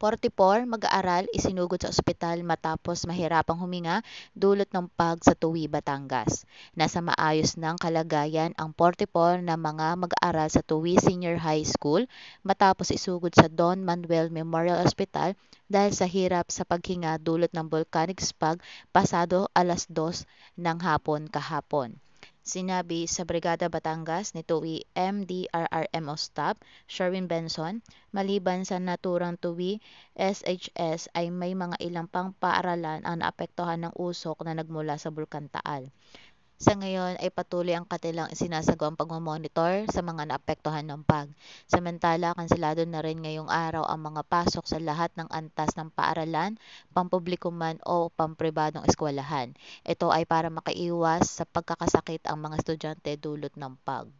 44, mag-aaral, isinugod sa ospital matapos mahirapang huminga dulot ng pag sa tuwi Batangas. Nasa maayos ng kalagayan ang 44 na mga mag-aaral sa tuwi Senior High School matapos isugod sa Don Manuel Memorial Hospital dahil sa hirap sa paghinga dulot ng volcanic spag pasado alas 2 ng hapon kahapon. Sinabi sa Brigada Batangas ni Tuwi MDRRMO Staff Sherwin Benson, maliban sa naturang Tuwi SHS ay may mga ilang pang paaralan ang naapektuhan ng usok na nagmula sa Bulkan Taal. Sa ngayon ay patuloy ang katilang sinasagawa ang pagmamonitor sa mga naapektuhan ng PAG. Samantala, kanselado na rin ngayong araw ang mga pasok sa lahat ng antas ng paaralan, pampubliko man o pampribadong eskwelahan. Ito ay para makaiwas sa pagkakasakit ang mga estudyante dulot ng PAG.